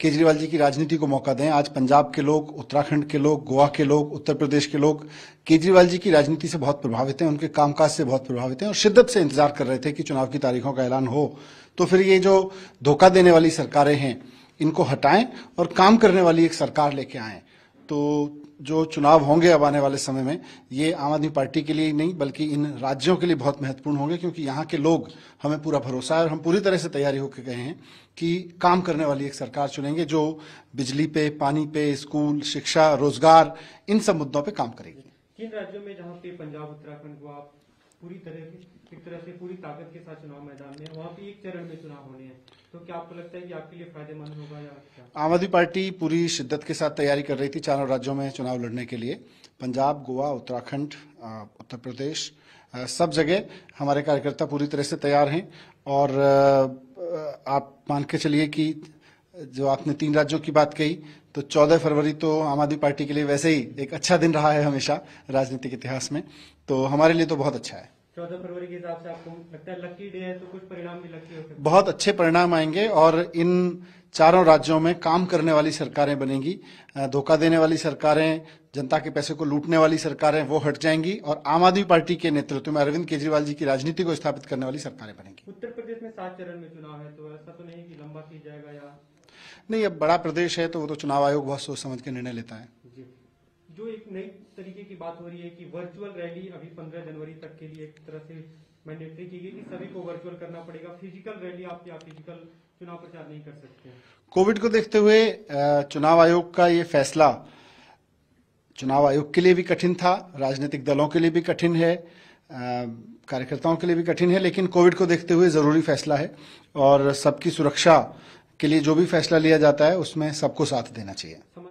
केजरीवाल जी की राजनीति को मौका दें आज पंजाब के लोग उत्तराखंड के लोग गोवा के लोग उत्तर प्रदेश के लोग केजरीवाल जी की राजनीति से बहुत प्रभावित हैं उनके कामकाज से बहुत प्रभावित हैं और शिद्दत से इंतजार कर रहे थे कि चुनाव की तारीखों का ऐलान हो तो फिर ये जो धोखा देने वाली सरकारें हैं इनको हटाएं और काम करने वाली एक सरकार लेके आएं तो जो चुनाव होंगे अब आने वाले समय में ये आम आदमी पार्टी के लिए ही नहीं बल्कि इन राज्यों के लिए बहुत महत्वपूर्ण होंगे क्योंकि यहाँ के लोग हमें पूरा भरोसा है और हम पूरी तरह से तैयारी होकर गए हैं कि काम करने वाली एक सरकार चुनेंगे जो बिजली पे पानी पे स्कूल शिक्षा रोजगार इन सब मुद्दों पर काम करेगी किन राज्यों में जहाँ पे पंजाब उत्तराखंड को आप पूरी तरह की एक तरह से पूरी ताकत के साथ चुनाव मैदान में वहाँ पे एक चरण में चुनाव होने हैं तो क्या आपको लगता है कि आपके लिए फायदेमंद होगा या क्या आम आदमी पार्टी पूरी शिद्दत के साथ तैयारी कर रही थी चारों राज्यों में चुनाव लड़ने के लिए पंजाब गोवा उत्तराखंड उत्तर प्रदेश सब जगह हमारे कार्यकर्ता पूरी तरह से तैयार हैं और आप मान के चलिए कि जो आपने तीन राज्यों की बात कही तो 14 फरवरी तो आम आदमी पार्टी के लिए वैसे ही एक अच्छा दिन रहा है हमेशा राजनीतिक इतिहास में तो हमारे लिए तो बहुत अच्छा है चौदह फरवरी के हिसाब से आपको लगता है लकी डे है तो कुछ परिणाम भी लकी होते हैं बहुत अच्छे परिणाम आएंगे और इन चारों राज्यों में काम करने वाली सरकारें बनेंगी धोखा देने वाली सरकारें जनता के पैसे को लूटने वाली सरकारें वो हट जाएंगी और आम आदमी पार्टी के नेतृत्व में अरविंद केजरीवाल जी की राजनीति को स्थापित करने वाली सरकारें बनेंगी उत्तर सात चरण में चुनाव है तो ऐसा तो नहीं कि लंबा की जाएगा या नहीं अब बड़ा प्रदेश है तो वो तो चुनाव आयोग बहुत सोच समझ के निर्णय लेता है जो एक नई तरीके की बात हो रही है कि वर्चुअल रैली अभी पंद्रह जनवरी तक के लिए एक तरह से मैंडेटरी की गई कि सभी को वर्चुअल करना पड़ेगा फिजिकल रैली आप या फिजिकल चुनाव प्रचार नहीं कर सकते कोविड को देखते हुए चुनाव आयोग का ये फैसला चुनाव आयोग के लिए भी कठिन था राजनीतिक दलों के लिए भी कठिन है कार्यकर्ताओं के लिए भी कठिन है लेकिन कोविड को देखते हुए ज़रूरी फैसला है और सबकी सुरक्षा के लिए जो भी फैसला लिया जाता है उसमें सबको साथ देना चाहिए